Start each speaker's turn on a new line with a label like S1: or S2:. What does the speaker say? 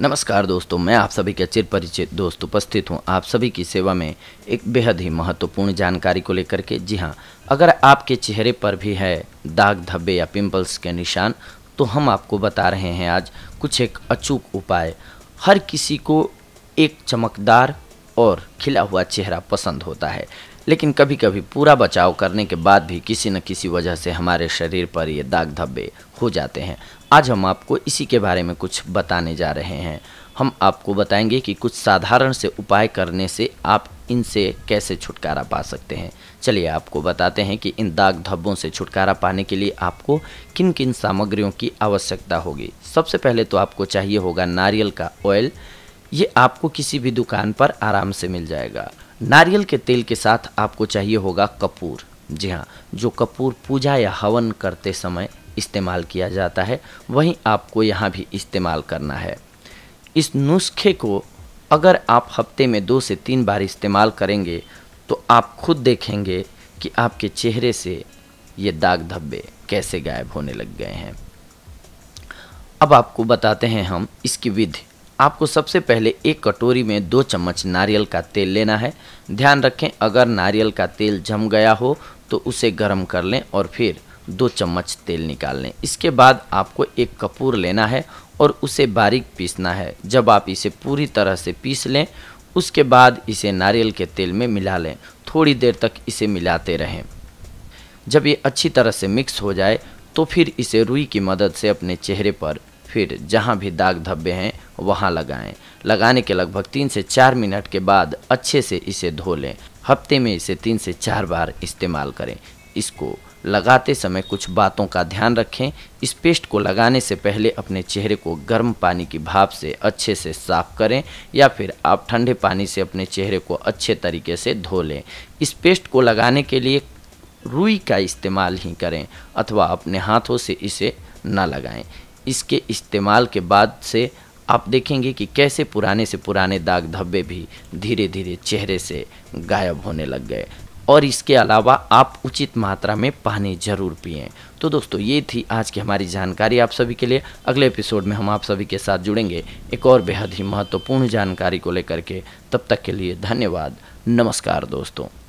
S1: नमस्कार दोस्तों मैं आप सभी के चिर परिचित दोस्त उपस्थित हूं आप सभी की सेवा में एक बेहद ही महत्वपूर्ण जानकारी को लेकर के जी हां अगर आपके चेहरे पर भी है दाग धब्बे या पिंपल्स के निशान तो हम आपको बता रहे हैं आज कुछ एक अचूक उपाय हर किसी को एक चमकदार और खिला हुआ चेहरा पसंद होता है लेकिन कभी कभी पूरा बचाव करने के बाद भी किसी न किसी वजह से हमारे शरीर पर ये दाग धब्बे हो जाते हैं आज हम आपको इसी के बारे में कुछ बताने जा रहे हैं हम आपको बताएंगे कि कुछ साधारण से उपाय करने से आप इनसे कैसे छुटकारा पा सकते हैं चलिए आपको बताते हैं कि इन दाग धब्बों से छुटकारा पाने के लिए आपको किन किन सामग्रियों की आवश्यकता होगी सबसे पहले तो आपको चाहिए होगा नारियल का ऑयल ये आपको किसी भी दुकान पर आराम से मिल जाएगा नारियल के तेल के साथ आपको चाहिए होगा कपूर जी हाँ जो कपूर पूजा या हवन करते समय इस्तेमाल किया जाता है वहीं आपको यहाँ भी इस्तेमाल करना है इस नुस्खे को अगर आप हफ्ते में दो से तीन बार इस्तेमाल करेंगे तो आप खुद देखेंगे कि आपके चेहरे से ये दाग धब्बे कैसे गायब होने लग गए हैं अब आपको बताते हैं हम इसकी विधि आपको सबसे पहले एक कटोरी में दो चम्मच नारियल का तेल लेना है ध्यान रखें अगर नारियल का तेल जम गया हो तो उसे गर्म कर लें और फिर दो चम्मच तेल निकाल लें इसके बाद आपको एक कपूर लेना है और उसे बारीक पीसना है जब आप इसे पूरी तरह से पीस लें उसके बाद इसे नारियल के तेल में मिला लें थोड़ी देर तक इसे मिलाते रहें जब ये अच्छी तरह से मिक्स हो जाए तो फिर इसे रुई की मदद से अपने चेहरे पर फिर जहाँ भी दाग धब्बे हैं वहाँ लगाएं लगाने के लगभग तीन से चार मिनट के बाद अच्छे से इसे धो लें हफ्ते में इसे तीन से चार बार इस्तेमाल करें इसको लगाते समय कुछ बातों का ध्यान रखें इस पेस्ट को लगाने से पहले अपने चेहरे को गर्म पानी की भाप से अच्छे से साफ करें या फिर आप ठंडे पानी से अपने चेहरे को अच्छे तरीके से धो लें इस पेस्ट को लगाने के लिए रुई का इस्तेमाल ही करें अथवा अपने हाथों से इसे न लगाएं इसके इस्तेमाल के बाद से आप देखेंगे कि कैसे पुराने से पुराने दाग धब्बे भी धीरे धीरे चेहरे से गायब होने लग गए और इसके अलावा आप उचित मात्रा में पानी ज़रूर पिएं तो दोस्तों ये थी आज की हमारी जानकारी आप सभी के लिए अगले एपिसोड में हम आप सभी के साथ जुड़ेंगे एक और बेहद ही महत्वपूर्ण जानकारी को लेकर के तब तक के लिए धन्यवाद नमस्कार दोस्तों